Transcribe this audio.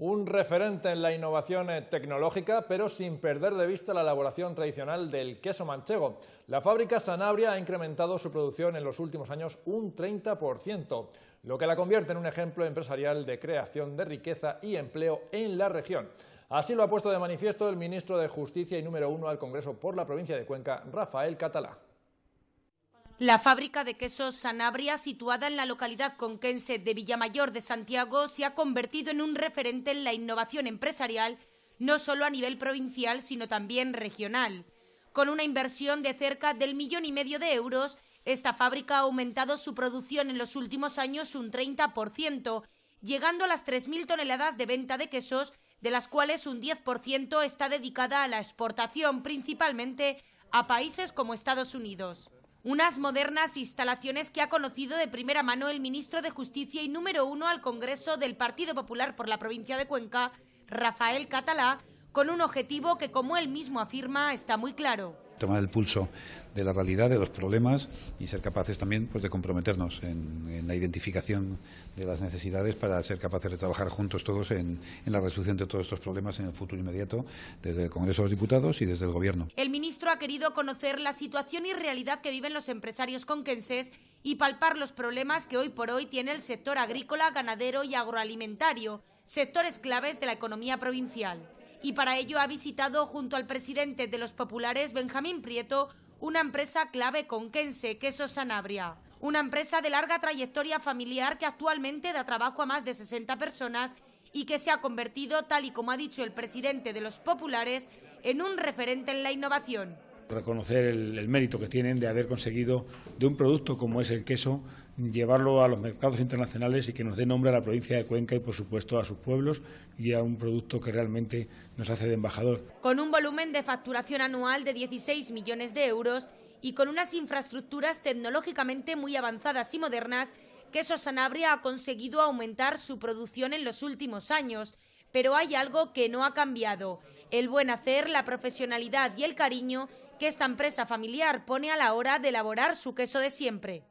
un referente en la innovación eh, tecnológica, pero sin perder de vista la elaboración tradicional del queso manchego. La fábrica Sanabria ha incrementado su producción en los últimos años un 30%, lo que la convierte en un ejemplo empresarial de creación de riqueza y empleo en la región. Así lo ha puesto de manifiesto el ministro de Justicia y número uno al Congreso por la provincia de Cuenca, Rafael Catalá. La fábrica de quesos Sanabria, situada en la localidad conquense de Villamayor de Santiago, se ha convertido en un referente en la innovación empresarial, no solo a nivel provincial, sino también regional. Con una inversión de cerca del millón y medio de euros, esta fábrica ha aumentado su producción en los últimos años un 30%, llegando a las 3.000 toneladas de venta de quesos, de las cuales un 10% está dedicada a la exportación, principalmente a países como Estados Unidos unas modernas instalaciones que ha conocido de primera mano el ministro de Justicia y número uno al Congreso del Partido Popular por la provincia de Cuenca, Rafael Catalá, con un objetivo que, como él mismo afirma, está muy claro tomar el pulso de la realidad, de los problemas y ser capaces también pues, de comprometernos en, la identificación de las necesidades para ser capaces de trabajar juntos todos en, en, la resolución de todos estos problemas en el futuro inmediato desde el Congreso de los Diputados y desde el Gobierno. El ministro ha querido conocer la situación y realidad que viven los empresarios conquenses y palpar los problemas que hoy por hoy tiene el sector agrícola, ganadero y agroalimentario, sectores claves de la economía provincial y para ello ha visitado junto al presidente de los populares, Benjamín Prieto, una empresa clave conquense, Queso Sanabria. Una empresa de larga trayectoria familiar que actualmente da trabajo a más de 60 personas y que se ha convertido, tal y como ha dicho el presidente de los populares, en un referente en la innovación reconocer el, mérito que tienen de haber conseguido de un producto como es el queso llevarlo a los mercados internacionales y que nos dé nombre a la provincia de Cuenca y por supuesto a sus pueblos y a un producto que realmente nos hace de embajador. Con un volumen de facturación anual de 16 millones de euros y con unas infraestructuras tecnológicamente muy avanzadas y modernas, Queso Sanabria ha conseguido aumentar su producción en los últimos años pero hay algo que no ha cambiado, el buen hacer, la profesionalidad y el cariño que esta empresa familiar pone a la hora de elaborar su queso de siempre.